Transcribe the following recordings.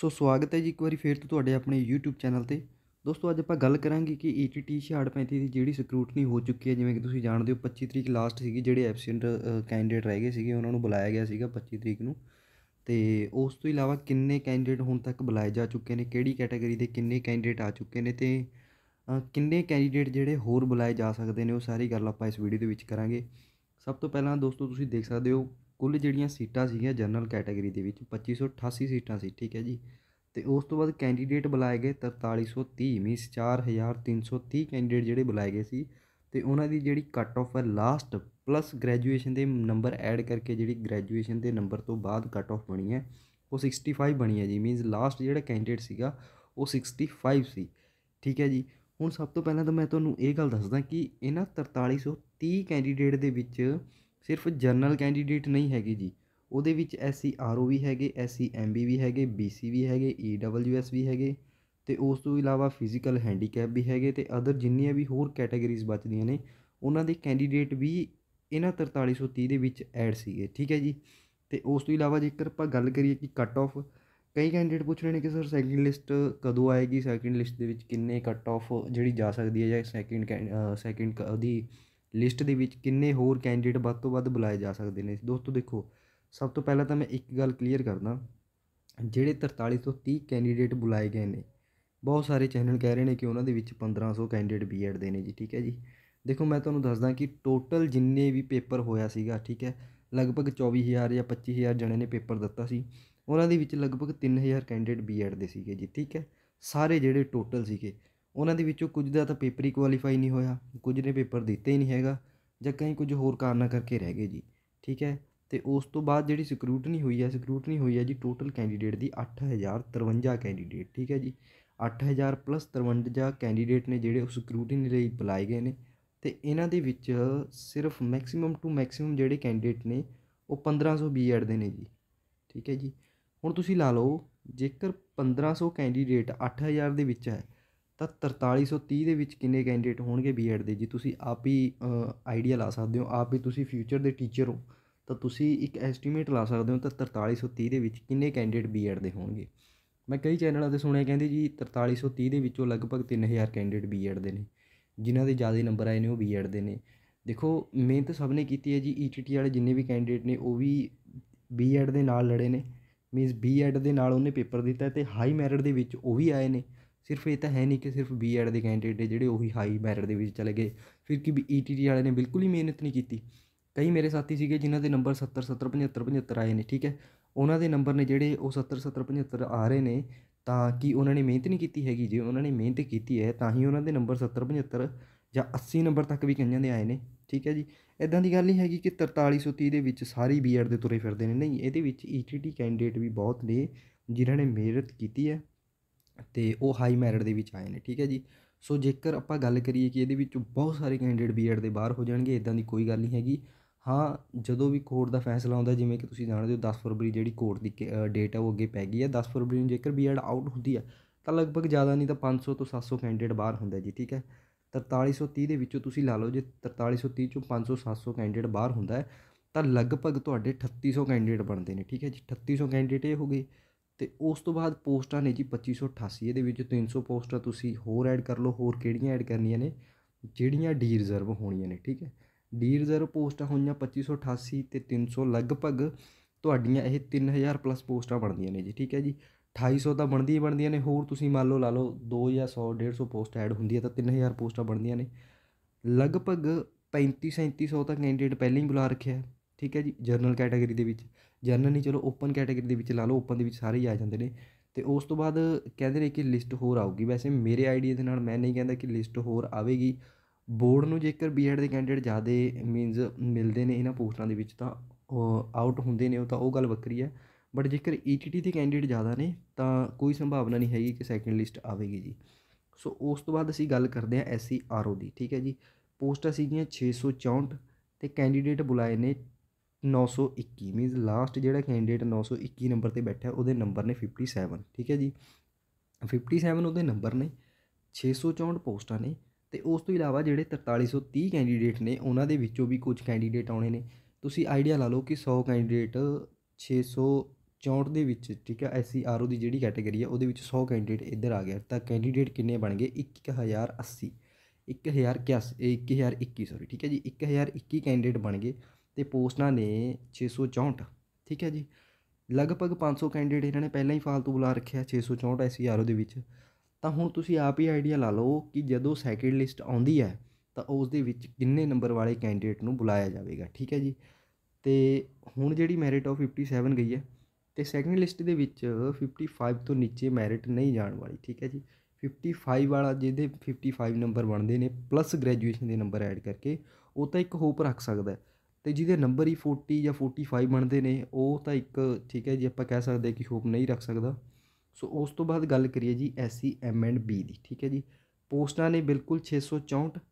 ਸੋ ਸਵਾਗਤ ਹੈ ਜੀ ਇੱਕ ਵਾਰੀ ਫੇਰ ਤੋਂ ਤੁਹਾਡੇ ਆਪਣੇ YouTube ਚੈਨਲ ਤੇ ਦੋਸਤੋ ਅੱਜ ਆਪਾਂ ਗੱਲ ਕਰਾਂਗੇ ਕਿ ETT 6635 ਦੀ ਜਿਹੜੀ ਸਕਰੂਟਨੀ ਹੋ ਚੁੱਕੀ ਹੈ ਜਿਵੇਂ ਕਿ ਤੁਸੀਂ ਜਾਣਦੇ ਹੋ 25 ਤਰੀਕ ਲਾਸਟ ਸੀਗੀ ਜਿਹੜੇ ਐਬਸੈਂਟ ਕੈਂਡੀਡੇਟ ਰਹਿ ਗਏ ਸੀਗੇ ਉਹਨਾਂ ਨੂੰ ਬੁਲਾਇਆ ਗਿਆ ਸੀਗਾ 25 ਤਰੀਕ ਨੂੰ ਤੇ ਉਸ ਤੋਂ ਇਲਾਵਾ ਕਿੰਨੇ ਕੈਂਡੀਡੇਟ ਹੁਣ ਤੱਕ ਬੁਲਾਏ ਜਾ ਚੁੱਕੇ ਨੇ ਕਿਹੜੀ ਕੈਟਾਗਰੀ ਦੇ ਕਿੰਨੇ ਕੈਂਡੀਡੇਟ ਆ ਚੁੱਕੇ ਨੇ ਤੇ ਕਿੰਨੇ ਕੈਂਡੀਡੇਟ ਜਿਹੜੇ ਹੋਰ ਬੁਲਾਏ ਜਾ ਸਕਦੇ ਨੇ ਉਹ ਸਾਰੀ ਗੱਲ ਆਪਾਂ ਇਸ ਵੀਡੀਓ ਦੇ ਵਿੱਚ ਕਰਾਂਗੇ ਸਭ ਤੋਂ ਪਹਿਲਾਂ ਦੋਸਤੋ ਤੁਸੀਂ ਦੇਖ ਸਕਦੇ ਹੋ ਕੁੱਲ ਜਿਹੜੀਆਂ ਸੀਟਾਂ ਸੀਗੀਆਂ ਜਨਰਲ ਕੈਟਾਗਰੀ ਦੇ ਵਿੱਚ 2588 ਸੀਟਾਂ ਸੀ ਠੀਕ ਹੈ ਜੀ ਤੇ ਉਸ ਤੋਂ ਬਾਅਦ ਕੈਂਡੀਡੇਟ ਬੁਲਾਏ ਗਏ 4330 ਮੀਨਸ 4330 ਕੈਂਡੀਡੇਟ ਜਿਹੜੇ ਬੁਲਾਏ ਗਏ ਸੀ ਤੇ ਉਹਨਾਂ ਦੀ ਜਿਹੜੀ ਕੱਟ ਆਫ ਹੈ ਲਾਸਟ ਪਲੱਸ ਗ੍ਰੈਜੂਏਸ਼ਨ ਦੇ ਨੰਬਰ ਐਡ ਕਰਕੇ ਜਿਹੜੀ ਗ੍ਰੈਜੂਏਸ਼ਨ ਦੇ ਨੰਬਰ ਤੋਂ ਬਾਅਦ ਕੱਟ ਆਫ ਬਣੀ ਹੈ ਉਹ 65 ਬਣੀ ਹੈ ਜੀ ਮੀਨਸ ਲਾਸਟ ਜਿਹੜਾ ਕੈਂਡੀਡੇਟ ਸੀਗਾ ਉਹ 65 ਸੀ ਠੀਕ ਹੈ ਜੀ ਹੁਣ ਸਭ ਤੋਂ ਪਹਿਲਾਂ ਤਾਂ ਮੈਂ ਤੁਹਾਨੂੰ ਇਹ ਗੱਲ ਦੱਸਦਾ ਕਿ ਇਹਨਾਂ 4330 ਕੈਂਡੀਡੇਟ ਦੇ ਵਿੱਚ ਸਿਰਫ ਜਨਰਲ ਕੈਂਡੀਡੇਟ ਨਹੀਂ ਹੈਗੇ ਜੀ ਉਹਦੇ ਵਿੱਚ ਐਸਸੀ ਆਰਓ ਵੀ ਹੈਗੇ ਐਸਸੀ ਐਮਬੀ ਵੀ ਹੈਗੇ ਬੀਸੀ ਵੀ ਹੈਗੇ ਈਡਬਲਯੂਐਸ ਵੀ ਹੈਗੇ ਤੇ ਉਸ ਤੋਂ ਇਲਾਵਾ ਫਿਜ਼ੀਕਲ ਹੈਂਡੀਕੈਪ ਵੀ ਹੈਗੇ ਤੇ ਅਦਰ ਜਿੰਨੀਆਂ ਵੀ ਹੋਰ ਕੈਟਾਗਰੀਜ਼ ਬਚਦੀਆਂ ਨੇ ਉਹਨਾਂ ਦੇ ਕੈਂਡੀਡੇਟ ਵੀ ਇਹਨਾਂ 4330 ਦੇ ਵਿੱਚ ਐਡ ਸੀਗੇ ਠੀਕ ਹੈ ਜੀ ਤੇ ਉਸ ਤੋਂ ਇਲਾਵਾ ਜੇਕਰ ਆਪਾਂ ਗੱਲ ਕਰੀਏ ਕਿ ਕੱਟ ਆਫ ਕਈ ਕੈਂਡੀਡੇਟ ਪੁੱਛ ਰਹੇ ਨੇ ਕਿ ਸਰ ਸੈਕਿੰਡ ਲਿਸਟ ਕਦੋਂ ਆਏਗੀ ਸੈਕਿੰਡ ਲਿਸਟ ਦੇ ਵਿੱਚ ਕਿੰਨੇ ਕੱਟ ਆਫ ਜਿਹੜੀ ਜਾ ਸਕਦੀ ਹੈ ਜਾਂ ਸੈਕਿੰਡ ਸੈਕਿੰਡ ਉਹਦੀ ਲਿਸਟ ਦੇ ਵਿੱਚ ਕਿੰਨੇ ਹੋਰ ਕੈਂਡੀਡੇਟ ਵੱਧ ਤੋਂ ਵੱਧ ਬੁਲਾਏ ਜਾ ਸਕਦੇ ਨੇ ਦੋਸਤੋ ਦੇਖੋ ਸਭ ਤੋਂ ਪਹਿਲਾਂ ਤਾਂ ਮੈਂ ਇੱਕ ਗੱਲ ਕਲੀਅਰ ਕਰਦਾ ਜਿਹੜੇ 43 ਤੋਂ 30 ਕੈਂਡੀਡੇਟ ਬੁਲਾਏ ਗਏ ਨੇ ਬਹੁਤ ਸਾਰੇ ਚੈਨਲ ਕਹਿ ਰਹੇ ਨੇ ਕਿ ਉਹਨਾਂ ਦੇ ਵਿੱਚ 1500 ਕੈਂਡੀਡੇਟ ਬੀਐਡ ਦੇ ਨੇ ਜੀ ਠੀਕ ਹੈ ਜੀ ਦੇਖੋ ਮੈਂ ਤੁਹਾਨੂੰ ਦੱਸਦਾ ਕਿ ਟੋਟਲ ਜਿੰਨੇ ਵੀ ਪੇਪਰ ਹੋਇਆ ਸੀਗਾ ਠੀਕ ਹੈ ਲਗਭਗ 24000 ਜਾਂ 25000 ਜਣੇ ਨੇ ਪੇਪਰ ਦਿੱਤਾ ਸੀ ਉਹਨਾਂ ਦੇ ਵਿੱਚ ਲਗਭਗ 3000 ਕੈਂਡੀਡੇਟ ਬੀਐਡ ਦੇ ਸੀਗੇ ਜੀ ਠੀਕ ਹੈ ਸਾਰੇ ਜਿਹੜੇ ਟੋਟਲ ਸੀਗੇ ਉਹਨਾਂ ਦੇ ਵਿੱਚੋਂ ਕੁਝ ਦਾ ਤਾਂ ਪੇਪਰ ਹੀ ਕੁਆਲੀਫਾਈ ਨਹੀਂ ਹੋਇਆ ਕੁਝ ਨੇ ਪੇਪਰ ਦਿੱਤੇ ਹੀ ਨਹੀਂ ਹੈਗਾ ਜਾਂ ਕਈ ਕੁਝ ਹੋਰ ਕਾਰਨਾਂ ਕਰਕੇ ਰਹਿ ਗਏ ਜੀ ਠੀਕ ਹੈ ਤੇ ਉਸ ਤੋਂ ਬਾਅਦ ਜਿਹੜੀ ਸਕਰੂਟਨੀ ਹੋਈ ਹੈ ਸਕਰੂਟਨੀ ਹੋਈ ਹੈ ਜੀ ਟੋਟਲ ਕੈਂਡੀਡੇਟ ਦੀ 8053 ਕੈਂਡੀਡੇਟ ਠੀਕ ਹੈ ਜੀ 8000 ਪਲੱਸ 53 ਕੈਂਡੀਡੇਟ ਨੇ ਜਿਹੜੇ ਉਸ ਸਕਰੂਟਨੀ ਲਈ ਬੁਲਾਏ ਗਏ ਨੇ ਤੇ ਇਹਨਾਂ ਦੇ ਵਿੱਚ ਸਿਰਫ ਮੈਕਸਿਮਮ ਟੂ ਮੈਕਸਿਮਮ ਜਿਹੜੇ ਕੈਂਡੀਡੇਟ ਨੇ ਉਹ 1500 ਬੀਐਡ ਦੇ ਨੇ ਜੀ ਠੀਕ ਹੈ ਜੀ ਹੁਣ ਤੁਸੀਂ ਲਾ ਲਓ ਜੇਕਰ 1500 ਕੈਂਡੀਡੇਟ 8000 ਦੇ ਵਿੱਚ ਹੈ ਤਾਂ 4330 ਦੇ ਵਿੱਚ ਕਿੰਨੇ ਕੈਂਡੀਡੇਟ ਹੋਣਗੇ ਬੀਐਡ ਦੇ ਜੀ ਤੁਸੀਂ ਆਪ ਹੀ ਆਈਡੀਆ ਲਾ ਸਕਦੇ ਹੋ ਆਪ ਵੀ ਤੁਸੀਂ ਫਿਊਚਰ ਦੇ ਟੀਚਰ ਹੋ ਤਾਂ ਤੁਸੀਂ ਇੱਕ ਐਸਟੀਮੇਟ ਲਾ ਸਕਦੇ ਹੋ ਤਾਂ 4330 ਦੇ ਵਿੱਚ ਕਿੰਨੇ ਕੈਂਡੀਡੇਟ ਬੀਐਡ ਦੇ ਹੋਣਗੇ ਮੈਂ ਕਈ ਚੈਨਲਾਂ ਤੇ ਸੁਣਿਆ ਕਹਿੰਦੇ ਜੀ 4330 ਦੇ ਵਿੱਚੋਂ ਲਗਭਗ 3000 ਕੈਂਡੀਡੇਟ ਬੀਐਡ ਦੇ ਨੇ ਜਿਨ੍ਹਾਂ ਦੇ ਜ਼ਿਆਦਾ ਨੰਬਰ ਆਏ ਨੇ ਉਹ ਬੀਐਡ ਦੇ ਨੇ ਦੇਖੋ ਮਿਹਨਤ ਸਭ ਨੇ ਕੀਤੀ ਹੈ ਜੀ ਈਟੀਟੀ e ਵਾਲੇ ਜਿੰਨੇ ਵੀ ਕੈਂਡੀਡੇਟ ਨੇ ਉਹ ਵੀ ਬੀਐਡ ਦੇ ਨਾਲ ਲੜੇ ਨੇ ਮੀਨਸ ਬੀਐਡ ਦੇ ਨਾਲ ਉਹਨੇ ਪੇਪਰ ਦਿੱਤਾ ਤੇ ਹਾਈ ਮੈਰਿਟ ਦੇ ਵਿੱਚ ਉਹ ਵੀ ਆਏ ਨੇ ਸਿਰਫ ਇਹ ਤਾਂ ਹੈ ਨਹੀਂ ਕਿ ਸਿਰਫ ਬੀ ਐਡ ਦੇ ਕੈਂਡੀਡੇਟ ਜਿਹੜੇ ਉਹੀ ਹਾਈ ਮੈਰਿਟ ਦੇ ਵਿੱਚ ਚਲੇ ਗਏ ਫਿਰ ਕਿ ਵੀ ਈਟੀਟੀ e ਵਾਲੇ ਨੇ ਬਿਲਕੁਲ ਹੀ ਮਿਹਨਤ ਨਹੀਂ ਕੀਤੀ ਕਈ ਮੇਰੇ ਸਾਥੀ ਸੀਗੇ ਜਿਨ੍ਹਾਂ ਦੇ ਨੰਬਰ 70 70 75 75 ਆਏ ਨੇ ਠੀਕ ਹੈ ਉਹਨਾਂ ਦੇ ਨੰਬਰ ਨੇ ਜਿਹੜੇ ਉਹ 70 70 75 ਆ ਰਹੇ ਨੇ ਤਾਂ ਕਿ ਉਹਨਾਂ ਨੇ ਮਿਹਨਤ ਨਹੀਂ ਕੀਤੀ ਹੈਗੀ ਜੇ ਉਹਨਾਂ ਨੇ ਮਿਹਨਤ ਕੀਤੀ ਹੈ ਤਾਂ ਹੀ ਉਹਨਾਂ ਦੇ ਨੰਬਰ 70 75 ਜਾਂ 80 ਨੰਬਰ ਤੱਕ ਵੀ ਕਈਆਂ ਦੇ ਆਏ ਨੇ ਠੀਕ ਹੈ ਜੀ ਇਦਾਂ ਦੀ ਗੱਲ ਨਹੀਂ ਹੈਗੀ ਕਿ 4330 ਦੇ ਵਿੱਚ ਸਾਰੀ ਬੀਐਡ ਦੇ ਤੁਰੇ ਫਿਰਦੇ ਨੇ ਨਹੀਂ ਇਹਦੇ ਵਿੱਚ ਈਟੀਟੀ e ਕੈਂਡੀਡੇਟ ਵੀ ਬਹੁਤ ਨੇ ਜਿਨ੍ਹਾਂ ਨੇ ਮਿਹਨਤ ਕੀਤੀ ਹੈ ਤੇ ਉਹ ਹਾਈ ਮੈਰਿਟ ਦੇ ਵਿੱਚ ਆਏ ਨੇ ਠੀਕ ਹੈ ਜੀ ਸੋ ਜੇਕਰ ਆਪਾਂ ਗੱਲ ਕਰੀਏ ਕਿ ਇਹਦੇ ਵਿੱਚ ਬਹੁਤ ਸਾਰੇ ਕੈਂਡੀਡੇਟ ਬੀਐਡ ਦੇ ਬਾਹਰ ਹੋ ਜਾਣਗੇ ਇਦਾਂ ਦੀ ਕੋਈ ਗੱਲ ਨਹੀਂ ਹੈਗੀ ਹਾਂ ਜਦੋਂ ਵੀ ਕੋਰਟ ਦਾ ਫੈਸਲਾ ਆਉਂਦਾ ਜਿਵੇਂ ਕਿ ਤੁਸੀਂ ਜਾਣਦੇ ਹੋ 10 ਫਰਵਰੀ ਜਿਹੜੀ ਕੋਰਟ ਦੀ ਡੇਟ ਹੈ ਉਹ ਅੱਗੇ ਪੈ ਗਈ ਹੈ 10 ਫਰਵਰੀ ਨੂੰ ਜੇਕਰ ਬੀਐਡ ਆਊਟ ਹੁੰਦੀ ਹੈ ਤਾਂ ਲਗਭਗ ਜ਼ਿਆਦਾ ਨਹੀਂ ਤਾਂ 500 ਤੋਂ 700 ਕੈਂਡੀਡੇਟ ਬਾਹਰ ਹੁੰਦੇ ਜੀ ਠੀਕ ਹੈ 4330 ਦੇ ਵਿੱਚੋਂ ਤੁਸੀਂ ਲਾ ਲਓ ਜੇ 4330 ਚੋਂ 500 700 ਕੈਂਡੀਡੇਟ ਬਾਹਰ ਹੁੰਦਾ ਹੈ ਤਾਂ ਲਗਭਗ ਤੁਹਾਡੇ 3800 ਕੈਂਡੀਡੇਟ ਬਣਦੇ ਨੇ ਠੀਕ ਹੈ ਜੀ 3800 ਕੈਂਡੀਡੇਟ ਇਹ ਹੋ ਗਏ ਤੇ ਉਸ ਤੋਂ ਬਾਅਦ ਪੋਸਟਾਂ ਨੇ ਜੀ 2588 ਇਹਦੇ ਵਿੱਚ 300 ਪੋਸਟਾਂ ਤੁਸੀਂ ਹੋਰ ਐਡ ਕਰ ਲਓ ਹੋਰ ਕਿਹੜੀਆਂ ਐਡ ਕਰਨੀਆਂ ਨੇ ਜਿਹੜੀਆਂ ਡੀ ਰਿਜ਼ਰਵ ਹੋਣੀਆਂ ਨੇ ਠੀਕ ਹੈ ਡੀ ਰਿਜ਼ਰਵ ਪੋਸਟਾਂ ਹੋਈਆਂ 2588 ਤੇ 300 ਲਗਭਗ ਤੁਹਾਡੀਆਂ ਇਹ 3000 ਪਲੱਸ ਪੋਸਟਾਂ ਬਣਦੀਆਂ ਨੇ ਜੀ ਠੀਕ ਹੈ ਜੀ 2800 ਤਾਂ ਬਣਦੀ ਹੀ ਬਣਦੀਆਂ ਨੇ ਹੋਰ ਤੁਸੀਂ ਮੰਨ ਲਓ ਲਾ ਲਓ 2 ਜਾਂ 100 150 ਪੋਸਟ ਐਡ ਹੁੰਦੀ ਹੈ ਤਾਂ 3000 ਪੋਸਟਾਂ ਬਣਦੀਆਂ ਨੇ ਲਗਭਗ 35 3700 ਤਾਂ ਕੈਂਡੀਡੇਟ ਪਹਿਲਾਂ ਹੀ ਬੁਲਾ ਰੱਖਿਆ ਠੀਕ ਹੈ ਜੀ ਜਰਨਲ ਕੈਟਾਗਰੀ ਦੇ ਵਿੱਚ ਜਰਨਲ ਨਹੀਂ ਚਲੋ ਓਪਨ ਕੈਟਾਗਰੀ ਦੇ ਵਿੱਚ ਲਾ ਲਓ ਓਪਨ ਦੇ ਵਿੱਚ ਸਾਰੇ ਹੀ ਆ ਜਾਂਦੇ ਨੇ ਤੇ ਉਸ ਤੋਂ ਬਾਅਦ ਕਹਿੰਦੇ ਨੇ ਕਿ ਲਿਸਟ ਹੋਰ ਆਊਗੀ ਵੈਸੇ ਮੇਰੇ ਆਈਡੀਆ ਦੇ ਨਾਲ ਮੈਂ ਨਹੀਂ ਕਹਿੰਦਾ ਕਿ ਲਿਸਟ ਹੋਰ ਆਵੇਗੀ ਬੋਰਡ ਨੂੰ ਜੇਕਰ ਬੀਐਡ ਦੇ ਕੈਂਡੀਡੇਟ ਜ਼ਿਆਦੇ ਮੀਨਸ ਮਿਲਦੇ ਨੇ ਇਹਨਾਂ ਪੋਸਟਾਂ ਦੇ ਵਿੱਚ ਤਾਂ ਆਊਟ ਹੁੰਦੇ ਨੇ ਉਹ ਤਾਂ ਉਹ ਗੱਲ ਵੱਖਰੀ ਹੈ ਬਟ ਜੇਕਰ ਈਟੀਟੀ e ਦੇ ਕੈਂਡੀਡੇਟ ਜ਼ਿਆਦਾ ਨੇ ਤਾਂ ਕੋਈ ਸੰਭਾਵਨਾ ਨਹੀਂ ਹੈਗੀ ਕਿ ਸੈਕੰਡ ਲਿਸਟ ਆਵੇਗੀ ਜੀ ਸੋ ਉਸ ਤੋਂ ਬਾਅਦ ਅਸੀਂ ਗੱਲ ਕਰਦੇ ਹਾਂ ਐਸਸੀ ਆਰਓ ਦੀ ਠੀਕ ਹੈ ਜੀ ਪੋਸਟਾਂ ਸੀਗੀਆਂ 664 ਤੇ ਕੈਂਡੀਡੇਟ ਬੁਲਾਏ ਨੇ 921 ਮੀਨਸ ਲਾਸਟ ਜਿਹੜਾ ਕੈਂਡੀਡੇਟ 921 ਨੰਬਰ ਤੇ ਬੈਠਾ ਉਹਦੇ ਨੰਬਰ ਨੇ 57 ਠੀਕ ਹੈ ਜੀ 57 ਉਹਦੇ ਨੰਬਰ ਨੇ 664 ਪੋਸਟਾਂ ਨੇ ਤੇ ਉਸ ਤੋਂ ਇਲਾਵਾ ਜਿਹੜੇ 4330 ਕੈਂਡੀਡੇਟ ਨੇ ਉਹਨਾਂ ਦੇ ਵਿੱਚੋਂ ਵੀ ਕੁਝ ਕੈਂਡੀਡੇਟ ਆਉਣੇ ਨੇ ਤੁਸੀਂ ਆਈਡੀਆ ਲਾ ਲਓ ਕਿ 100 ਕੈਂਡੀਡੇਟ 664 ਦੇ ਵਿੱਚ ਠੀਕ ਹੈ ਐਸਸੀਆਰਓ e ਦੀ ਜਿਹੜੀ ਕੈਟਾਗਰੀ ਹੈ ਉਹਦੇ ਵਿੱਚ 100 ਕੈਂਡੀਡੇਟ ਇੱਧਰ ਆ ਗਿਆ ਤਾਂ ਕੈਂਡੀਡੇਟ ਕਿੰਨੇ ਬਣ ਗਏ 1080 1081 1021 ਸੌਰੀ ਠੀਕ ਹੈ ਜੀ 1021 ਕੈਂਡੀਡੇਟ ਬਣ ਗਏ ਤੇ ਪੋਸਟਾਂ ਨੇ 664 ਠੀਕ ਹੈ ਜੀ ਲਗਭਗ 500 ਕੈਂਡੀਡੇਟ ਇਹਨਾਂ ਨੇ ਪਹਿਲਾਂ ਹੀ ਫਾਲਤੂ ਬੁਲਾ ਰੱਖਿਆ 664 ਐਸਆਰਓ ਦੇ ਵਿੱਚ ਤਾਂ ਹੁਣ ਤੁਸੀਂ ਆਪ ਹੀ ਆਈਡੀਆ ਲਾ ਲਓ ਕਿ ਜਦੋਂ ਸੈਕਿੰਡ ਲਿਸਟ ਆਉਂਦੀ ਹੈ ਤਾਂ ਉਸ ਦੇ ਵਿੱਚ ਕਿੰਨੇ ਨੰਬਰ ਵਾਲੇ ਕੈਂਡੀਡੇਟ ਨੂੰ ਬੁਲਾਇਆ ਜਾਵੇਗਾ ਠੀਕ ਹੈ ਜੀ ਤੇ ਹੁਣ ਜਿਹੜੀ ਮੈਰਿਟ ਆਫ 57 ਗਈ ਹੈ ਤੇ ਸੈਕਿੰਡ ਲਿਸਟ ਦੇ ਵਿੱਚ 55 ਤੋਂ ਨੀਚੇ ਮੈਰਿਟ ਨਹੀਂ ਜਾਣ ਵਾਲੀ ਠੀਕ ਹੈ ਜੀ 55 ਵਾਲਾ ਜਿਹਦੇ 55 ਨੰਬਰ ਬਣਦੇ ਨੇ ਪਲੱਸ ਗ੍ਰੈਜੂਏਸ਼ਨ ਦੇ ਨੰਬਰ ਐਡ ਕਰਕੇ ਉਹ ਤਾਂ ਇੱਕ ਹੋਪ ਰੱਖ ਸਕਦਾ ਹੈ ਤੇ ਜਿਹਦੇ ਨੰਬਰ ਹੀ 40 ਜਾਂ 45 ਬਣਦੇ ਨੇ ਉਹ ਤਾਂ ਇੱਕ ਠੀਕ ਹੈ ਜੀ ਆਪਾਂ ਕਹਿ ਸਕਦੇ ਕਿ ਹੋਪ ਨਹੀਂ ਰੱਖ ਸਕਦਾ ਸੋ ਉਸ ਤੋਂ ਬਾਅਦ ਗੱਲ ਕਰੀਏ ਜੀ ਐਸਸੀ ਐਮ ਐਂਡ ਬੀ ਦੀ ਠੀਕ ਹੈ ਜੀ ਪੋਸਟਾਂ ਨੇ ਬਿਲਕੁਲ 664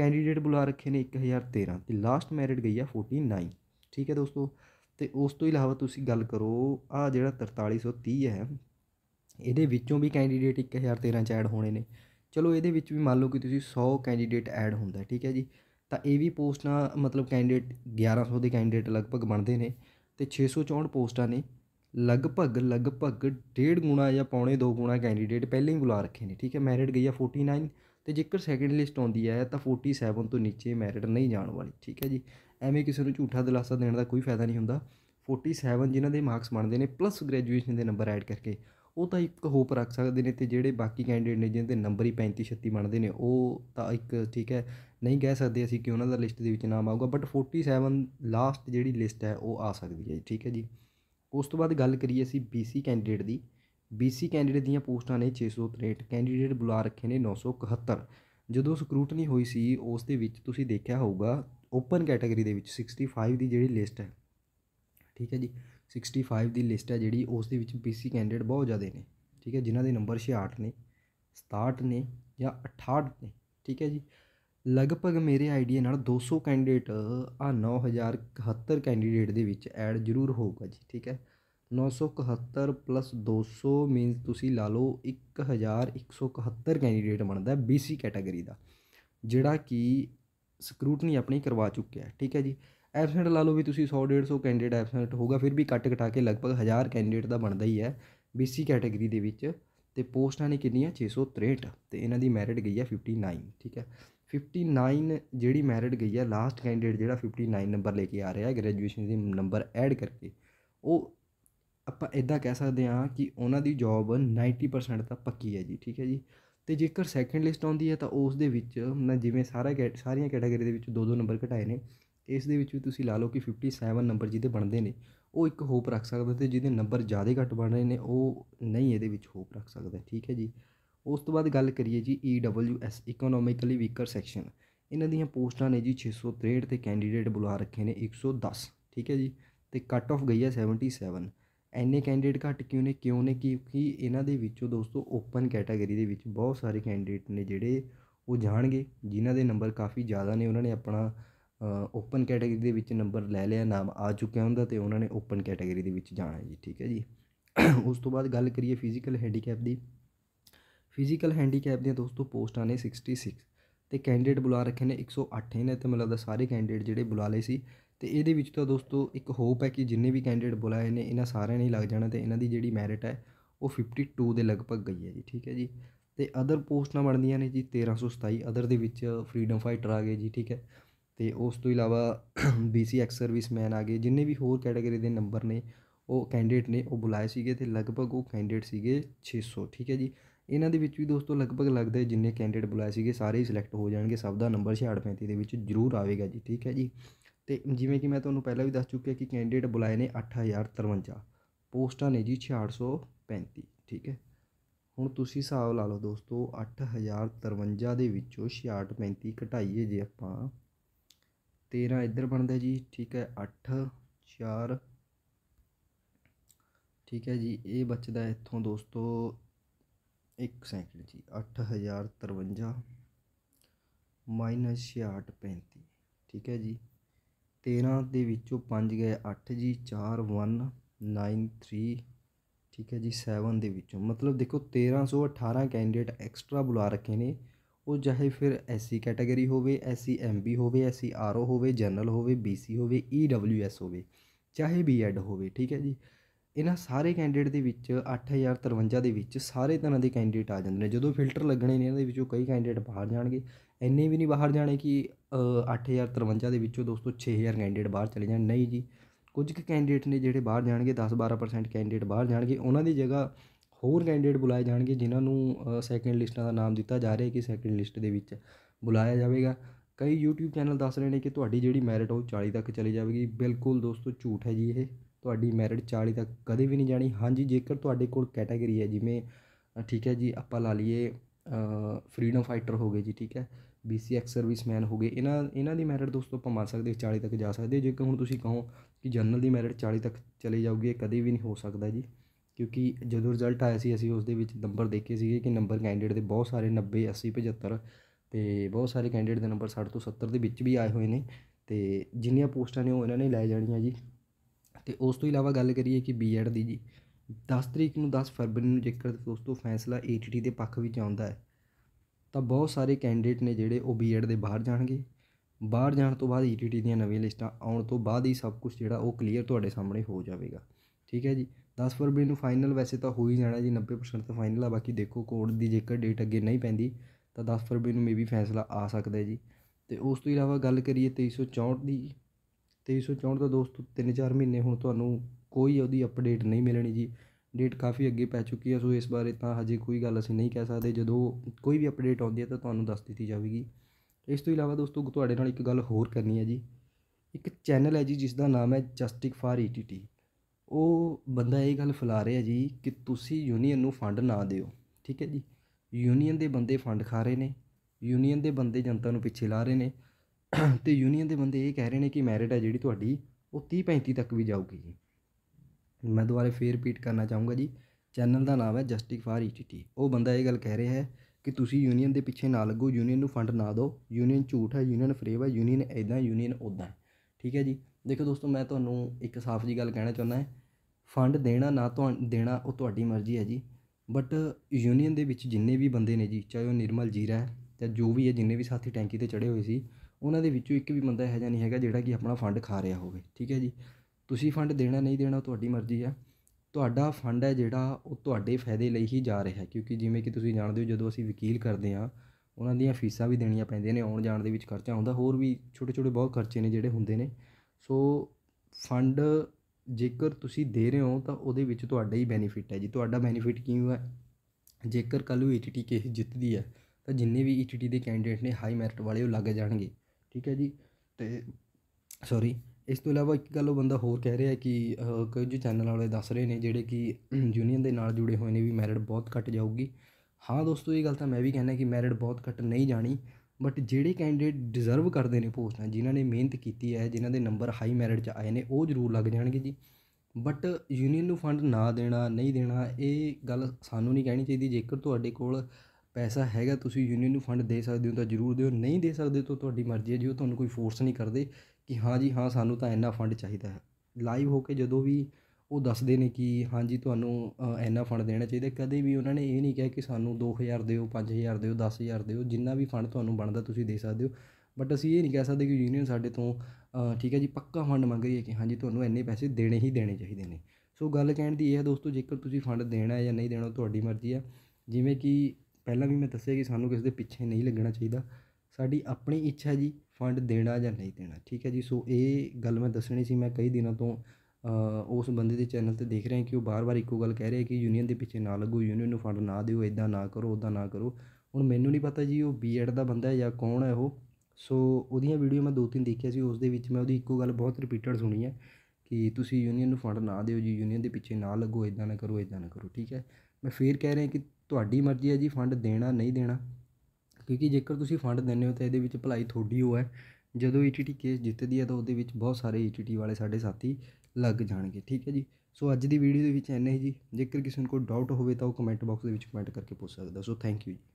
ਕੈਂਡੀਡੇਟ ਬੁਲਾ ਰੱਖੇ ਨੇ 1013 ਤੇ ਲਾਸਟ ਮੈਰਿਟ ਗਈ ਆ 49 ਠੀਕ ਹੈ ਦੋਸਤੋ ਤੇ ਉਸ ਤੋਂ ਇਲਾਵਾ ਤੁਸੀਂ ਗੱਲ ਕਰੋ ਆ ਜਿਹੜਾ 4330 ਹੈ ਇਹਦੇ ਵਿੱਚੋਂ ਵੀ ਕੈਂਡੀਡੇਟ 1013 ਚ ਐਡ ਹੋਣੇ ਨੇ ਚਲੋ ਇਹਦੇ ਵਿੱਚ ਵੀ ਮੰਨ ਲਓ ਕਿ ਤੁਸੀਂ 100 ਕੈਂਡੀਡੇਟ ਐਡ ਹੁੰਦਾ ਠੀਕ ਹੈ ਜੀ ਤਾਂ ਇਹ ਵੀ ਪੋਸਟਾਂ ਮਤਲਬ ਕੈਂਡੀਡੇਟ 1100 ਦੇ ਕੈਂਡੀਡੇਟ ਲਗਭਗ ਬਣਦੇ ਨੇ ਤੇ 664 ਪੋਸਟਾਂ ਨੇ ਲਗਭਗ ਲਗਭਗ ਡੇਢ ਗੁਣਾ ਜਾਂ ਪੌਣੇ 2 ਗੁਣਾ ਕੈਂਡੀਡੇਟ ਪਹਿਲਾਂ ਹੀ ਬੁਲਾ ਰੱਖੇ ਨੇ ਠੀਕ ਹੈ ਮੈਰਿਟ ਗਈ ਆ 49 ਤੇ ਜੇਕਰ ਸੈਕੰਡ ਲਿਸਟ ਆਉਂਦੀ ਹੈ ਤਾਂ 47 ਤੋਂ ਨੀਚੇ ਮੈਰਿਟ ਨਹੀਂ ਜਾਣ ਵਾਲੀ ਠੀਕ ਹੈ ਜੀ ਐਵੇਂ ਕਿਸੇ ਨੂੰ ਝੂਠਾ ਦਿਲਾਸਾ ਦੇਣ ਦਾ ਕੋਈ ਫਾਇਦਾ ਨਹੀਂ ਹੁੰਦਾ 47 ਜਿਨ੍ਹਾਂ ਦੇ ਮਾਰਕਸ ਬਣਦੇ ਨੇ ਪਲੱਸ ਗ੍ਰੈਜੂਏਸ਼ਨ ਦੇ ਨੰਬਰ ਐਡ ਕਰਕੇ ਉਹ ਤਾਂ ਇੱਕ ਹੋਪ ਰੱਖ ਸਕਦੇ ਨੇ ਤੇ ਜਿਹੜੇ ਬਾਕੀ ਕੈਂਡੀਡੇਟ ਨੇ ਜਿਨ੍ਹਾਂ ਦੇ ਨੰਬਰ ਹੀ 35 36 ਬਣਦੇ ਨੇ ਉਹ ਤਾਂ ਇੱਕ ਠੀਕ ਹੈ ਨਹੀਂ ਕਹਿ ਸਕਦੇ ਅਸੀਂ ਕਿ ਉਹਨਾਂ ਦਾ ਲਿਸਟ ਦੇ ਵਿੱਚ ਨਾਮ ਆਊਗਾ ਬਟ 47 ਲਾਸਟ ਜਿਹੜੀ ਲਿਸਟ ਹੈ ਉਹ ਆ ਸਕਦੀ ਹੈ ਠੀਕ ਹੈ ਜੀ ਉਸ ਤੋਂ ਬਾਅਦ ਗੱਲ ਕਰੀਏ ਅਸੀਂ BC ਕੈਂਡੀਡੇਟ ਦੀ BC ਕੈਂਡੀਡੇਟ ਦੀਆਂ ਪੋਸਟਾਂ ਨੇ 663 ਕੈਂਡੀਡੇਟ ਬੁਲਾ ਰੱਖੇ ਨੇ 971 ਜਦੋਂ ਸਕਰੂਟਨੀ ਹੋਈ ਸੀ ਉਸ ਦੇ ਵਿੱਚ ਤੁਸੀਂ ਦੇਖਿਆ ਹੋਊਗਾ ਓਪਨ ਕੈਟਾਗਰੀ ਦੇ ਵਿੱਚ 65 ਦੀ ਜਿਹੜੀ ਲਿਸਟ ਹੈ ਠੀਕ ਹੈ ਜੀ 65 ਦੀ ਲਿਸਟ ਹੈ ਜਿਹੜੀ ਉਸ ਦੇ ਵਿੱਚ BC ਕੈਂਡੀਡੇਟ ਬਹੁਤ ਜ਼ਿਆਦਾ ਨੇ ਠੀਕ ਹੈ ਜਿਨ੍ਹਾਂ ਦੇ ਨੰਬਰ 68 ਨੇ 67 ਨੇ ਜਾਂ 68 ਨੇ ਠੀਕ ਹੈ ਜੀ ਲਗਭਗ ਮੇਰੇ ਆਈਡੀਆ ਨਾਲ 200 ਕੈਂਡੀਡੇਟ ਆ 9071 ਕੈਂਡੀਡੇਟ ਦੇ ਵਿੱਚ ਐਡ ਜ਼ਰੂਰ ਹੋਊਗਾ ਜੀ ਠੀਕ ਹੈ 971 ਪਲੱਸ 200 ਮੀਨਸ ਤੁਸੀਂ ਲਾ ਲਓ 1171 ਕੈਂਡੀਡੇਟ ਬਣਦਾ BC ਕੈਟਾਗਰੀ ਦਾ ਜਿਹੜਾ ਕਿ ਸਕਰੂਟਨੀ ਆਪਣੀ ਕਰਵਾ ਚੁੱਕਿਆ ਹੈ ਠੀਕ ਹੈ ਜੀ ਐਬਸੈਂਟ ਲਾ ਲਓ ਵੀ ਤੁਸੀਂ 100 150 ਕੈਂਡੀਡੇਟ ਐਬਸੈਂਟ ਹੋਗਾ ਫਿਰ ਵੀ ਕੱਟ ਕਟਾ ਕੇ ਲਗਭਗ 1000 ਕੈਂਡੀਡੇਟ ਦਾ ਬਣਦਾ ਹੀ ਹੈ BC ਕੈਟਾਗਰੀ ਦੇ ਵਿੱਚ ਤੇ ਪੋਸਟਾਂ ਨੇ ਕਿੰਨੀਆਂ 663 ਤੇ ਇਹਨਾਂ ਦੀ ਮੈਰਿਟ ਗਈ ਹੈ 59 ਠੀਕ ਹੈ 59 ਜਿਹੜੀ ਮੈਰਿਟ ਗਈ ਹੈ ਲਾਸਟ ਕੈਂਡੀਡੇਟ ਜਿਹੜਾ 59 ਨੰਬਰ ਲੈ ਕੇ ਆ ਰਿਹਾ ਹੈ ਗ੍ਰੈਜੂਏਸ਼ਨ ਦੇ ਨੰਬਰ ਐਡ ਕਰਕੇ ਉਹ ਆਪਾਂ ਇਦਾਂ ਕਹਿ ਸਕਦੇ ਹਾਂ ਕਿ ਉਹਨਾਂ ਦੀ ਜੌਬ 90% ਤਾਂ ਪੱਕੀ ਹੈ ਜੀ ਠੀਕ ਹੈ ਜੀ ਤੇ ਜੇਕਰ ਸੈਕੰਡ ਲਿਸਟ ਆਉਂਦੀ ਹੈ ਤਾਂ ਉਸ ਦੇ ਵਿੱਚ ਮੈਂ ਜਿਵੇਂ ਸਾਰਾ ਸਾਰੀਆਂ ਕੈਟਾਗਰੀ ਦੇ ਵਿੱਚ ਦੋ ਦੋ ਨੰਬਰ ਘਟਾਏ ਨੇ ਇਸ ਦੇ ਵਿੱਚ ਵੀ ਤੁਸੀਂ ਲਾ ਲਓ ਕਿ 57 ਨੰਬਰ ਜਿਹਦੇ ਬਣਦੇ ਨੇ ਉਹ ਇੱਕ ਹੋਪ ਰੱਖ ਸਕਦਾ ਤੇ ਜਿਹਦੇ ਨੰਬਰ ਜ਼ਿਆਦਾ ਘੱਟ ਬਣ ਰਹੇ ਨੇ ਉਹ ਨਹੀਂ ਇਹਦੇ ਵਿੱਚ ਹੋਪ ਰੱਖ ਸਕਦਾ ਠੀਕ ਹੈ ਜੀ ਉਸ ਤੋਂ ਬਾਅਦ ਗੱਲ ਕਰੀਏ ਜੀ EWS ਇਕਨੋਮਿਕਲੀ ਵੀਕਰ ਸੈਕਸ਼ਨ ਇਹਨਾਂ ਦੀਆਂ ਪੋਸਟਾਂ ਨੇ ਜੀ 663 ਤੇ ਕੈਂਡੀਡੇਟ ਬੁਲਾ ਰੱਖੇ ਨੇ 110 ਠੀਕ ਹੈ ਜੀ ਤੇ ਕੱਟ ਆਫ ਗਈ ਹੈ 77 ਐਨੇ ਕੈਂਡੀਡੇਟ ਘੱਟ ਕਿਉਂ ਨੇ ਕਿਉਂ ਨੇ ਕਿਉਂਕਿ ਇਹਨਾਂ ਦੇ ਵਿੱਚੋਂ ਦੋਸਤੋ ਓਪਨ ਕੈਟਾਗਰੀ ਦੇ ਵਿੱਚ ਬਹੁਤ ਸਾਰੇ ਕੈਂਡੀਡੇਟ ਨੇ ਜਿਹੜੇ ਉਹ ਜਾਣਗੇ ਜਿਨ੍ਹਾਂ ਦੇ ਨੰਬਰ ਕਾਫੀ ਜ਼ਿਆਦਾ ਨੇ ਉਹਨਾਂ ਨੇ ਆਪਣਾ ਓਪਨ ਕੈਟਾਗਰੀ ਦੇ ਵਿੱਚ ਨੰਬਰ ਲੈ ਲਿਆ ਨਾਮ ਆ ਚੁੱਕਿਆ ਹੁੰਦਾ ਤੇ ਉਹਨਾਂ ਨੇ ਓਪਨ ਕੈਟਾਗਰੀ ਦੇ ਵਿੱਚ ਜਾਣਾ ਜੀ ਠੀਕ ਹੈ ਜੀ ਉਸ ਤੋਂ ਬਾਅਦ ਗੱਲ ਕਰੀਏ ਫਿਜ਼ੀਕਲ ਹੈਂਡੀਕੈਪ ਦੀ ਫਿਜ਼ੀਕਲ ਹੈਂਡੀਕੈਪ ਦੀਆਂ ਦੋਸਤੋ ਪੋਸਟਾਂ ਨੇ 66 ਤੇ ਕੈਂਡੀਡੇਟ ਬੁਲਾ ਰੱਖੇ ਨੇ 108 ਇਹਨਾਂ ਤੇ ਮੈਨੂੰ ਲੱਗਦਾ ਸਾਰੇ ਕੈਂਡੀਡੇਟ ਜਿਹੜੇ ਬੁਲਾ ਲਏ ਸੀ ਤੇ ਇਹਦੇ ਵਿੱਚ ਤਾਂ ਦੋਸਤੋ ਇੱਕ ਹੋਪ ਹੈ ਕਿ ਜਿੰਨੇ ਵੀ ਕੈਂਡੀਡੇਟ ਬੁਲਾਏ ਨੇ ਇਹਨਾਂ ਸਾਰਿਆਂ ਨੇ ਲੱਗ ਜਾਣਾ ਤੇ ਇਹਨਾਂ ਦੀ ਜਿਹੜੀ ਮੈਰਿਟ ਹੈ ਉਹ 52 ਦੇ ਲਗਭਗ ਗਈ ਹੈ ਜੀ ਠੀਕ ਹੈ ਜੀ ਤੇ ਅਦਰ ਪੋਸਟਾਂ ਬਣਦੀਆਂ ਨੇ ਜੀ 1327 ਅਦਰ ਦੇ ਵਿੱਚ ਫਰੀडम ਫਾਈਟਰ ਆ ਗਏ ਜੀ ਠੀਕ ਹੈ ਤੇ ਉਸ ਤੋਂ ਇਲਾਵਾ ਬੀਸੀ ਐਕਸ ਸਰਵਿਸਮੈਨ ਆ ਗਏ ਜਿੰਨੇ ਵੀ ਹੋਰ ਕੈਟਾਗਰੀ ਦੇ ਨੰਬਰ ਨੇ ਉਹ ਕੈਂਡੀਡੇਟ ਨੇ ਉਹ ਬੁਲਾਏ ਸੀਗੇ ਤੇ ਲਗਭਗ ਉਹ ਕੈਂਡੀਡੇਟ ਸੀਗੇ 600 ਠੀਕ ਹੈ ਜੀ ਇਹਨਾਂ ਦੇ ਵਿੱਚ ਵੀ ਦੋਸਤੋ ਲਗਭਗ ਲੱਗਦਾ ਜਿੰਨੇ ਕੈਂਡੀਡੇਟ ਬੁਲਾਏ ਸੀਗੇ ਸਾਰੇ ਹੀ ਸਿਲੈਕਟ ਹੋ ਜਾਣਗੇ ਸਭ ਦਾ ਨੰਬਰ 6635 ਦੇ ਵਿੱਚ ਜ਼ਰੂਰ ਆਵੇਗਾ ਜੀ ਠੀਕ ਹੈ ਜੀ ਤੇ ਜਿਵੇਂ ਕਿ ਮੈਂ ਤੁਹਾਨੂੰ ਪਹਿਲਾਂ ਵੀ ਦੱਸ ਚੁੱਕਿਆ ਕਿ ਕੈਂਡੀਡੇਟ ਬੁਲਾਏ ਨੇ 8053 ਪੋਸਟਾਂ ਨੇ ਜੀ 6835 ਠੀਕ ਹੈ ਹੁਣ ਤੁਸੀਂ ਹਿਸਾਬ ਲਾ ਲਓ ਦੋਸਤੋ 8053 ਦੇ ਵਿੱਚੋਂ 6835 ਘਟਾਈਏ ਜੇ ਆਪਾਂ 13 ਇੱਧਰ ਬਣਦਾ ਜੀ ਠੀਕ ਹੈ 8 4 ਠੀਕ ਹੈ ਜੀ ਇਹ ਬਚਦਾ ਇੱਥੋਂ ਦੋਸਤੋ ਇੱਕ ਸੈਕਿੰਡ ਜੀ 8053 ਮਾਈਨਸ 6835 ਠੀਕ ਹੈ ਜੀ 13 ਦੇ ਵਿੱਚੋਂ 5 ਗਏ 8 ਜੀ 4193 ਠੀਕ ਹੈ ਜੀ 7 ਦੇ ਵਿੱਚੋਂ ਮਤਲਬ ਦੇਖੋ 1318 ਕੈਂਡੀਡੇਟ ਐਕਸਟਰਾ ਬੁਲਾ ਰੱਖੇ ਨੇ ਉਹ ਚਾਹੇ ਫਿਰ ਐਸਸੀ ਕੈਟਾਗਰੀ ਹੋਵੇ ਐਸਸੀ ਐਮਬੀ ਹੋਵੇ ਐਸਸੀ ਆਰਓ ਹੋਵੇ ਜਨਰਲ ਹੋਵੇ ਬੀਸੀ ਹੋਵੇ ਈਡਬਲਯੂਐਸ ਹੋਵੇ ਚਾਹੇ ਬੀਐਡ ਹੋਵੇ ਠੀਕ ਹੈ ਜੀ ਇਹਨਾਂ ਸਾਰੇ ਕੈਂਡੀਡੇਟ ਦੇ ਵਿੱਚ 8053 ਦੇ ਵਿੱਚ ਸਾਰੇ ਤਰ੍ਹਾਂ ਦੇ ਕੈਂਡੀਡੇਟ ਆ ਜਾਂਦੇ ਨੇ ਜਦੋਂ ਫਿਲਟਰ ਲੱਗਣੇ ਨੇ ਇਹਨਾਂ ਦੇ ਵਿੱਚੋਂ ਕਈ ਕੈਂਡੀਡੇਟ ਬਾਹਰ ਜਾਣਗੇ ਐਨੇ ਵੀ ਨਹੀਂ ਬਾਹਰ ਜਾਣੇ ਕਿ 8053 ਦੇ ਵਿੱਚੋਂ ਦੋਸਤੋ 6000 ਕੈਂਡੀਡੇਟ ਬਾਹਰ ਚਲੇ ਜਾਣ ਨਹੀਂ ਜੀ ਕੁਝ ਕੁ ਕੈਂਡੀਡੇਟ ਨੇ ਜਿਹੜੇ ਬਾਹਰ ਜਾਣਗੇ 10-12% ਕੈਂਡੀਡੇਟ ਬਾਹਰ ਜਾਣਗੇ ਉਹਨਾਂ ਦੀ ਜਗ੍ਹਾ ਹੋਰ ਕੈਂਡੀਡੇਟ ਬੁਲਾਏ ਜਾਣਗੇ ਜਿਨ੍ਹਾਂ ਨੂੰ ਸੈਕੰਡ ਲਿਸਟਾਂ ਦਾ ਨਾਮ ਦਿੱਤਾ ਜਾ ਰਿਹਾ ਕਿ ਸੈਕੰਡ ਲਿਸਟ ਦੇ ਵਿੱਚ ਬੁਲਾਇਆ ਜਾਵੇਗਾ ਕਈ YouTube ਚੈਨਲ ਦੱਸ ਰਹੇ ਨੇ ਕਿ ਤੁਹਾਡੀ ਜਿਹੜੀ ਮੈਰਿਟ ਉਹ 40 ਤੱਕ ਚਲੀ ਜਾਵੇਗੀ ਬਿਲਕੁਲ ਦੋਸਤੋ ਝੂਠ ਹੈ ਜੀ ਇਹ ਤੁਹਾਡੀ ਮੈਰਿਟ 40 ਤੱਕ ਕਦੇ ਵੀ ਨਹੀਂ ਜਾਣੀ ਹਾਂਜੀ ਜੇਕਰ ਤੁਹਾਡੇ ਕੋਲ ਕੈਟਾਗਰੀ ਹੈ ਜਿਵੇਂ ਠੀਕ ਹੈ ਜੀ ਆਪਾਂ ਲਾ ਲਈਏ ਫਰੀडम ਫਾਈਟਰ ਹੋ ਗਏ ਜੀ ਠੀਕ ਹੈ ਬੀਸੀ ਐਕਸ ਸਰਵਿਸਮੈਨ ਹੋ ਗਏ ਇਹਨਾਂ ਇਹਨਾਂ ਦੀ ਮੈਰਿਟ ਦੋਸਤੋ ਆਪਾਂ ਮੰਨ ਸਕਦੇ 40 ਤੱਕ ਜਾ ਸਕਦੇ ਜੇਕਰ ਹੁਣ ਤੁਸੀਂ ਕਹੋ ਕਿ ਜਨਰਲ ਦੀ ਮੈਰਿਟ 40 ਤੱਕ ਚਲੇ ਜਾਊਗੀ ਇਹ ਕਦੇ ਵੀ ਨਹੀਂ ਹੋ ਸਕਦਾ ਜੀ ਕਿਉਂਕਿ ਜਦੋਂ ਰਿਜ਼ਲਟ ਆਇਆ ਸੀ ਅਸੀਂ ਉਸ ਦੇ ਵਿੱਚ ਨੰਬਰ ਦੇਖੇ ਸੀਗੇ ਕਿ ਨੰਬਰ ਕੈਂਡੀਡੇਟ ਦੇ ਬਹੁਤ ਸਾਰੇ 90 80 75 ਤੇ ਬਹੁਤ ਸਾਰੇ ਕੈਂਡੀਡੇਟ ਦੇ ਨੰਬਰ 60 ਤੋਂ 70 ਦੇ ਵਿੱਚ ਵੀ ਆਏ ਹੋਏ ਨੇ ਤੇ ਜਿੰਨੀਆਂ ਪੋਸਟਾਂ ਨੇ ਉਹ ਇਹਨਾਂ ਨੇ ਲੈ ਜਾਣੀਆਂ ਜੀ ਤੇ ਉਸ ਤੋਂ ਇਲਾਵਾ ਗੱਲ ਕਰੀਏ ਕਿ ਬੀਐਡ ਦੀ ਜੀ 10 ਤਰੀਕ ਨੂੰ 10 ਫਰਵਰੀ ਨੂੰ ਜੇਕਰ ਦੋਸਤੋ ਫੈਸਲਾ ਏਟੀਟੀ ਦੇ ਪੱਖ ਵਿੱਚ ਆਉਂਦਾ ਹੈ ਤਾਂ ਬਹੁਤ ਸਾਰੇ ਕੈਂਡੀਡੇਟ ਨੇ ਜਿਹੜੇ ਉਹ ਬੀਐਡ ਦੇ ਬਾਹਰ ਜਾਣਗੇ ਬਾਹਰ ਜਾਣ ਤੋਂ ਬਾਅਦ ਏਟੀਟੀ ਦੀਆਂ ਨਵੀਆਂ ਲਿਸਟਾਂ ਆਉਣ ਤੋਂ ਬਾਅਦ ਹੀ ਸਭ ਕੁਝ ਜਿਹੜਾ ਉਹ ਕਲੀਅਰ ਤੁਹਾਡੇ ਸਾਹਮਣੇ ਹੋ ਜਾਵੇਗਾ ਠੀਕ ਹੈ ਜੀ 10 ਫਰਵਰੀ ਨੂੰ ਫਾਈਨਲ ਵੈਸੇ ਤਾਂ ਹੋ ਹੀ ਜਾਣਾ ਜੀ 90% ਤਾਂ ਫਾਈਨਲ ਆ ਬਾਕੀ ਦੇਖੋ ਕੋਰਟ ਦੀ ਜੇਕਰ ਡੇਟ ਅੱਗੇ ਨਹੀਂ ਪੈਂਦੀ ਤਾਂ 10 ਫਰਵਰੀ ਨੂੰ ਮੇਬੀ ਫੈਸਲਾ ਆ ਸਕਦਾ ਹੈ ਜੀ ਤੇ ਉਸ ਤੋਂ ਇਲਾਵਾ ਗੱਲ ਕਰੀਏ 2364 ਦੀ 2364 ਦਾ ਦੋਸਤੋ 3-4 ਮਹੀਨੇ ਹੁਣ ਤੁਹਾਨੂੰ ਕੋਈ ਉਹਦੀ ਅਪਡੇਟ ਨਹੀਂ ਮਿਲਣੀ ਜੀ ਡੇਟ ਕਾਫੀ ਅੱਗੇ ਪੈ ਚੁੱਕੀ ਹੈ ਸੋ ਇਸ ਬਾਰੇ ਤਾਂ ਹਜੇ ਕੋਈ ਗੱਲ ਅਸੀਂ ਨਹੀਂ ਕਹਿ ਸਕਦੇ ਜਦੋਂ ਕੋਈ ਵੀ ਅਪਡੇਟ ਆਉਂਦੀ ਹੈ ਤਾਂ ਤੁਹਾਨੂੰ ਦੱਸ ਦਿੱਤੀ ਜਾਵੇਗੀ ਇਸ ਤੋਂ ਇਲਾਵਾ ਦੋਸਤੋ ਤੁਹਾਡੇ ਨਾਲ ਇੱਕ ਗੱਲ ਹੋਰ ਕਰਨੀ ਹੈ ਜੀ ਇੱਕ ਚੈਨਲ ਹੈ ਜੀ ਜਿਸ ਦਾ ਨਾਮ ਹੈ ਜਸਟਿਕ ਫਾਰ ਈਟੀਟੀ ਉਹ ਬੰਦਾ ਇਹ ਗੱਲ ਫਲਾ ਰਿਹਾ ਜੀ ਕਿ ਤੁਸੀਂ ਯੂਨੀਅਨ ਨੂੰ ਫੰਡ ਨਾ ਦਿਓ ਠੀਕ ਹੈ ਜੀ ਯੂਨੀਅਨ ਦੇ ਬੰਦੇ ਫੰਡ ਖਾ ਰਹੇ ਨੇ ਯੂਨੀਅਨ ਦੇ ਬੰਦੇ ਜਨਤਾ ਨੂੰ ਪਿੱਛੇ ਲਾ ਰਹੇ ਨੇ ਤੇ ਯੂਨੀਅਨ ਦੇ ਬੰਦੇ ਇਹ ਕਹਿ ਰਹੇ ਨੇ ਕਿ ਮੈਰਿਟ ਹੈ ਜਿਹੜੀ ਤੁਹਾਡੀ ਉਹ 30 35 ਤੱਕ ਵੀ ਜਾਊਗੀ ਜੀ ਮੈਂ ਦੁਬਾਰੇ ਫੇਰ ਰਿਪੀਟ ਕਰਨਾ ਚਾਹੂੰਗਾ ਜੀ ਚੈਨਲ ਦਾ ਨਾਮ ਹੈ ਜਸਟਿਕ ਫਾਰ ਈਟੀਟੀ ਉਹ ਬੰਦਾ ਇਹ ਗੱਲ ਕਹਿ ਰਿਹਾ ਹੈ ਕਿ ਤੁਸੀਂ ਯੂਨੀਅਨ ਦੇ ਪਿੱਛੇ ਨਾ ਲੱਗੋ ਯੂਨੀਅਨ ਨੂੰ ਫੰਡ ਨਾ ਦਿਓ ਯੂਨੀਅਨ ਝੂਠ ਹੈ ਯੂਨੀਅਨ ਫਰੇਵ ਹੈ ਯੂਨੀਅਨ ਐਦਾਂ ਯੂਨੀਅਨ ਉਦਾਂ ਠੀਕ ਹੈ ਜੀ ਦੇਖੋ ਦੋਸਤੋ ਮੈਂ ਤੁਹਾਨੂੰ ਇੱਕ ਸਾਫ਼ ਜੀ ਗੱਲ ਕਹਿਣਾ ਚਾਹੁੰਦਾ ਹਾਂ ਫੰਡ ਦੇਣਾ ਨਾ ਤੁਹਾਨੂੰ ਦੇਣਾ ਉਹ ਤੁਹਾਡੀ ਮਰਜ਼ੀ ਹੈ ਜੀ ਬਟ ਯੂਨੀਅਨ ਦੇ ਵਿੱਚ ਜਿੰਨੇ ਵੀ ਬੰਦੇ ਨੇ ਜੀ ਚਾਹੇ ਉਹ ਨਿਰਮਲ ਜੀਰਾ ਹੈ ਜਾਂ ਜੋ ਵੀ ਹੈ ਜਿੰਨੇ ਵੀ ਸਾਥੀ ਟੈਂਕੀ ਤੇ ਚੜੇ ਹੋਏ ਸੀ ਉਹਨਾਂ ਦੇ ਵਿੱਚੋਂ ਇੱਕ ਵੀ ਬੰਦਾ ਇਹੋ ਜਿਹਾ ਨਹੀਂ ਹੈਗਾ ਜਿਹੜਾ ਕਿ ਆਪਣਾ ਫੰਡ ਖਾ ਰਿਹਾ ਹੋਵੇ ਠੀਕ ਹੈ ਜੀ ਤੁਸੀਂ ਫੰਡ ਦੇਣਾ ਨਹੀਂ ਦੇਣਾ ਤੁਹਾਡੀ ਮਰਜ਼ੀ ਹੈ ਤੁਹਾਡਾ ਫੰਡ ਹੈ ਜਿਹੜਾ ਉਹ ਤੁਹਾਡੇ ਫਾਇਦੇ ਲਈ ਹੀ ਜਾ ਰਿਹਾ ਕਿਉਂਕਿ ਜਿਵੇਂ ਕਿ ਤੁਸੀਂ ਜਾਣਦੇ ਹੋ ਜਦੋਂ ਅਸੀਂ ਵਕੀਲ ਕਰਦੇ ਹਾਂ ਉਹਨਾਂ ਦੀਆਂ ਫੀਸਾਂ ਵੀ ਦੇਣੀਆਂ ਪੈਂਦੀਆਂ ਨੇ ਆਉਣ ਜਾਣ ਦੇ ਵਿੱਚ ਖਰਚਾ ਹੁੰਦਾ ਹੋਰ ਵੀ ਛੋਟੇ ਛੋਟੇ ਬਹੁਤ ਖਰਚੇ ਨੇ ਜਿਹੜੇ ਹੁੰਦੇ ਨੇ ਸੋ ਫੰਡ ਜੇਕਰ ਤੁਸੀਂ ਦੇ ਰਹੇ ਹੋ ਤਾਂ ਉਹਦੇ ਵਿੱਚ ਤੁਹਾਡਾ ਹੀ ਬੈਨੀਫਿਟ ਹੈ ਜੀ ਤੁਹਾਡਾ ਬੈਨੀਫਿਟ ਕਿਉਂ ਹੈ ਜੇਕਰ ਕੱਲ ਨੂੰ ਈਟੀਟੀ ਕੇਸ ਜਿੱਤਦੀ ਹੈ ਤਾਂ ਜਿੰਨੇ ਵੀ ਈਟੀਟੀ ਦੇ ਕੈਂਡੀਡੇਟ ਨੇ ਹਾਈ ਮੈਰਿਟ ਵਾਲੇ ਉਹ ਲੱਗ ਜਾਣਗੇ ਠੀਕ ਹੈ ਜੀ ਤੇ ਸੌਰੀ ਇਸ ਤੋਂ ਇਲਾਵਾ ਇੱਕ ਗੱਲ ਉਹ ਬੰਦਾ ਹੋਰ ਕਹਿ ਰਿਹਾ ਕਿ ਕੁਝ ਚੈਨਲ ਵਾਲੇ ਦੱਸ ਰਹੇ ਨੇ ਜਿਹੜੇ ਕਿ ਯੂਨੀਅਨ ਦੇ ਨਾਲ ਜੁੜੇ ਹੋਏ ਨੇ ਵੀ ਮੈਰਿਟ ਬਹੁਤ ਘਟ ਜਾਊਗੀ ਹਾਂ ਦੋਸਤੋ ਇਹ ਗੱਲ ਤਾਂ ਮੈਂ ਵੀ ਕਹਿੰਦਾ ਕਿ ਮੈਰਿਟ ਬਹੁਤ ਘਟ ਨਹੀਂ ਜਾਣੀ ਬਟ ਜਿਹੜੇ ਕੈਂਡੀਡੇਟ ਡਿਜ਼ਰਵ ਕਰਦੇ ਨੇ ਪੋਸਟਾਂ ਜਿਨ੍ਹਾਂ ਨੇ ਮਿਹਨਤ ਕੀਤੀ ਹੈ ਜਿਨ੍ਹਾਂ ਦੇ ਨੰਬਰ ਹਾਈ ਮੈਰਿਟ 'ਚ ਆਏ ਨੇ ਉਹ ਜ਼ਰੂਰ ਲੱਗ ਜਾਣਗੇ ਜੀ ਬਟ ਯੂਨੀਅਨ ਨੂੰ ਫੰਡ ਨਾ ਦੇਣਾ ਨਹੀਂ ਦੇਣਾ ਇਹ ਗੱਲ ਸਾਨੂੰ ਨਹੀਂ ਕਹਿਣੀ ਚਾਹੀਦੀ ਜੇਕਰ ਤੁਹਾਡੇ ਕੋਲ ਪੈਸਾ ਹੈਗਾ ਤੁਸੀਂ ਯੂਨੀਅਨ ਨੂੰ ਫੰਡ ਦੇ ਸਕਦੇ ਹੋ ਤਾਂ ਜ਼ਰੂਰ ਦਿਓ ਨਹੀਂ ਦੇ ਸਕਦੇ ਤਾਂ ਤੁਹਾਡੀ ਮਰਜ਼ੀ ਹੈ ਜੀ ਉਹ ਤੁਹਾਨੂੰ ਕੋਈ ਫੋਰਸ ਨਹੀਂ ਕਰਦੇ ਕਿ ਹਾਂ ਜੀ ਹਾਂ ਸਾਨੂੰ ਤਾਂ ਇੰਨਾ ਫੰਡ ਚਾਹੀਦਾ ਹੈ ਲਾਈਵ ਹੋ ਕੇ ਜਦੋਂ ਵੀ ਉਹ ਦੱਸਦੇ ਨੇ ਕਿ ਹਾਂ ਜੀ ਤੁਹਾਨੂੰ ਇੰਨਾ ਫੰਡ ਦੇਣਾ ਚਾਹੀਦਾ ਕਦੇ ਵੀ ਉਹਨਾਂ ਨੇ ਇਹ ਨਹੀਂ ਕਿਹਾ ਕਿ ਸਾਨੂੰ 2000 ਦਿਓ 5000 ਦਿਓ 10000 ਦਿਓ ਜਿੰਨਾ ਵੀ ਫੰਡ ਤੁਹਾਨੂੰ ਬਣਦਾ ਤੁਸੀਂ ਦੇ ਸਕਦੇ ਹੋ ਬਟ ਅਸੀਂ ਇਹ ਨਹੀਂ ਕਹਿ ਸਕਦੇ ਕਿ ਯੂਨੀਅਨ ਸਾਡੇ ਤੋਂ ਠੀਕ ਹੈ ਜੀ ਪੱਕਾ ਫੰਡ ਮੰਗ ਰਹੀ ਹੈ ਕਿ ਹਾਂ ਜੀ ਤੁਹਾਨੂੰ ਇੰਨੇ ਪੈਸੇ ਦੇਣੇ ਹੀ ਦੇਣੇ ਚਾਹੀਦੇ ਨੇ ਸੋ ਗੱਲ ਕਹਿਣ ਦੀ ਇਹ ਹੈ ਦੋਸਤੋ ਜੇਕਰ ਤੁਸੀਂ ਫੰਡ ਦੇਣਾ ਹੈ ਜਾਂ ਨਹੀਂ ਦੇਣਾ ਤੁਹਾਡੀ ਮਰਜ਼ੀ ਹੈ ਜਿਵੇਂ ਕਿ ਪਹਿਲਾਂ ਵੀ ਮੈਂ ਦੱਸਿਆ ਕਿ ਸਾਨੂੰ ਕਿਸੇ ਦੇ ਪਿੱਛੇ ਨਹੀਂ ਲੱਗਣਾ ਚਾਹੀਦਾ ਸਾਡੀ ਆਪਣੀ ਇੱਛਾ ਜੀ ਫੰਡ ਦੇਣਾ ਜਾਂ ਨਹੀਂ ਦੇਣਾ ਠੀਕ ਹੈ ਜੀ ਸੋ ਇਹ ਗੱਲ ਮੈਂ ਦੱਸਣੀ ਸੀ ਮੈਂ ਕਈ ਦਿਨਾਂ ਤੋਂ ਉਸ ਬੰਦੇ ਦੇ ਚੈਨਲ ਤੇ ਦੇਖ ਰਿਹਾ ਕਿ ਉਹ ਬਾਰ-ਬਾਰ ਇੱਕੋ ਗੱਲ ਕਹਿ ਰਿਹਾ ਕਿ ਯੂਨੀਅਨ ਦੇ ਪਿੱਛੇ ਨਾ ਲੱਗੋ ਯੂਨੀਅਨ ਨੂੰ ਫੰਡ ਨਾ ਦਿਓ ਇਦਾਂ ਨਾ ਕਰੋ ਉਦਾਂ ਨਾ ਕਰੋ ਹੁਣ ਮੈਨੂੰ ਨਹੀਂ ਪਤਾ ਜੀ ਉਹ ਬੀਐਡ ਦਾ ਬੰਦਾ ਹੈ ਜਾਂ ਕੌਣ ਹੈ ਉਹ ਸੋ ਉਹਦੀਆਂ ਵੀਡੀਓ ਮੈਂ ਦੋ ਤਿੰਨ ਦੇਖੀਆਂ ਸੀ ਉਸ ਦੇ ਵਿੱਚ ਮੈਂ ਉਹਦੀ ਇੱਕੋ ਗੱਲ ਬਹੁਤ ਰਿਪੀਟਡ ਸੁਣੀ ਹੈ ਕਿ ਤੁਸੀਂ ਯੂਨੀਅਨ ਨੂੰ ਫੰਡ ਨਾ ਦਿਓ ਜੀ ਯੂਨੀਅਨ ਦੇ ਪਿੱਛੇ ਨਾ ਲੱਗੋ ਇਦਾਂ ਨਾ ਕਰੋ ਇਦਾਂ ਨਾ ਕਰੋ ਠੀਕ ਹੈ ਮੈਂ ਫੇਰ ਕਹਿ ਰਿਹਾ ਕਿ ਤੁਹਾਡੀ ਮਰਜ਼ੀ ਹੈ ਜੀ ਫੰਡ ਦੇਣਾ ਨਹੀਂ ਦੇਣਾ ਕਿਉਂਕਿ ਜੇਕਰ ਤੁਸੀਂ ਫੰਡ ਦਿੰਦੇ ਹੋ ਤਾਂ ਇਹਦੇ ਵਿੱਚ ਭਲਾਈ ਤੁਹਾਡੀ ਹੋ ਹੈ ਜਦੋਂ ਈਟੀਟੀ e ਕੇਸ ਜਿੱਤਦੀ ਹੈ ਤਾਂ ਉਹਦੇ ਵਿੱਚ ਬਹੁਤ ਸਾਰੇ ਈਟੀਟੀ e ਵਾਲੇ ਸਾਡੇ ਸਾਥੀ ਲੱਗ ਜਾਣਗੇ ਠੀਕ ਹੈ ਜੀ ਸੋ ਅੱਜ ਦੀ ਵੀਡੀਓ ਦੇ ਵਿੱਚ ਇੰਨੇ ਹੀ ਜੀ ਜੇਕਰ ਕਿਸੇ ਨੂੰ ਕੋਈ ਡਾਊਟ ਹੋਵੇ ਤਾਂ ਉਹ ਕਮੈਂਟ ਬਾਕਸ ਦੇ ਵਿੱਚ ਕਮੈਂਟ ਕਰਕੇ ਪੁੱਛ ਸਕਦਾ ਸੋ ਥੈਂਕ ਯੂ ਜੀ